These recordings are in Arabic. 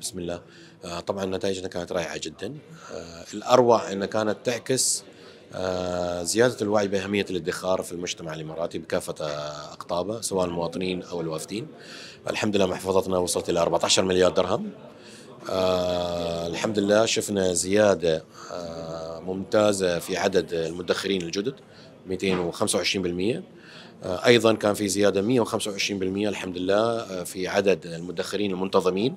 بسم الله آه، طبعا نتائجنا كانت رائعه جدا آه، الاروع انها كانت تعكس آه، زياده الوعي باهميه الادخار في المجتمع الاماراتي بكافه اقطابه سواء المواطنين او الوافدين الحمد لله محفظتنا وصلت الى 14 مليار درهم الحمد لله شفنا زياده ممتازه في عدد المدخرين الجدد 225% آه، ايضا كان في زياده 125% الحمد لله في عدد المدخرين المنتظمين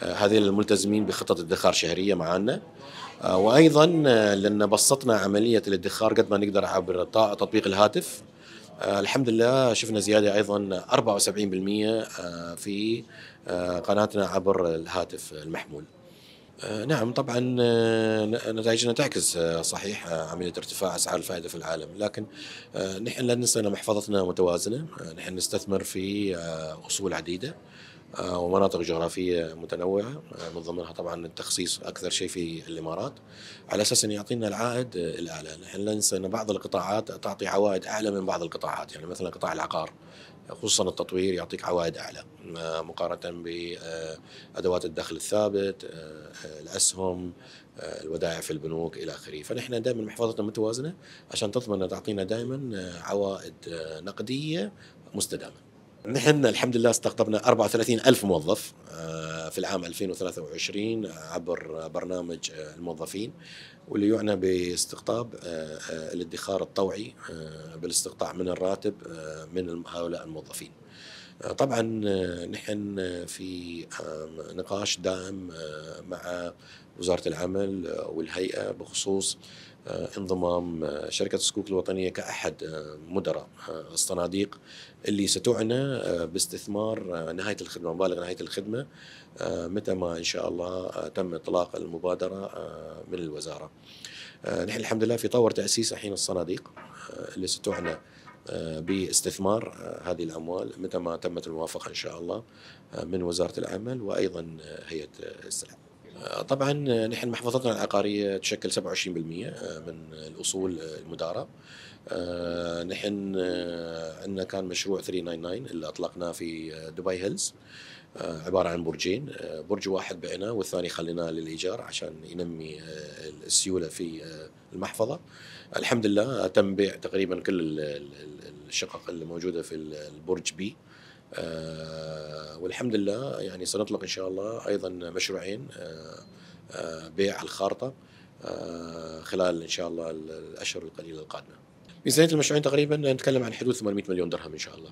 آه، هذه الملتزمين بخطه ادخار شهريه معنا آه، وايضا لان بسطنا عمليه الادخار قد ما نقدر عبر تطبيق الهاتف الحمد لله شفنا زياده ايضا 74% في قناتنا عبر الهاتف المحمول آه، نعم طبعا آه، نتائجنا تعكس آه، صحيح عمليه ارتفاع اسعار الفائده في العالم لكن نحن لا ننسى ان محفظتنا متوازنه نحن نستثمر في اصول عديده آه، ومناطق جغرافيه متنوعه آه، من ضمنها طبعا التخصيص اكثر شيء في الامارات على اساس انه يعطينا العائد آه، الاعلى، نحن لا ننسى ان بعض القطاعات تعطي عوائد اعلى من بعض القطاعات، يعني مثلا قطاع العقار خصوصا التطوير يعطيك عوائد اعلى مقارنه بادوات الدخل الثابت الاسهم الودائع في البنوك الى اخره، فنحن دائما محفظتنا متوازنه عشان تضمن تعطينا دائما عوائد نقديه مستدامه. نحن الحمد لله استقطبنا 34 ألف موظف آه، في العام 2023 عبر برنامج آه، الموظفين واللي يعنى باستقطاب آه، الادخار الطوعي بالاستقطاع من الراتب من هؤلاء الموظفين. طبعا نحن في نقاش دائم مع وزاره العمل والهيئه بخصوص انضمام شركة السكوك الوطنية كأحد مدراء آه، الصناديق اللي ستعنى آه، باستثمار آه، نهاية الخدمة مبالغ نهاية الخدمة متى ما إن شاء الله تم إطلاق المبادرة من الوزارة نحن الحمد لله في طور تأسيس الحين الصناديق اللي ستعنى آه، باستثمار آه، هذه الاموال متى ما تمت الموافقه ان شاء الله آه، من وزاره العمل وايضا هيئه السلام آه، طبعا آه، نحن محفظتنا العقاريه تشكل 27% آه، من الاصول المداره نحن عندنا كان مشروع 399 اللي اطلقناه في دبي هيلز عباره عن برجين برج واحد بعناه والثاني خليناه للايجار عشان ينمي السيوله في المحفظه الحمد لله تم بيع تقريبا كل الشقق اللي موجوده في البرج بي آه، والحمد لله يعني سنطلق ان شاء الله ايضا مشروعين آه، آه، بيع الخارطه خلال ان شاء الله الاشهر القليله القادمه. ميزانيه المشروعين تقريبا نتكلم عن حدود 800 مليون درهم ان شاء الله.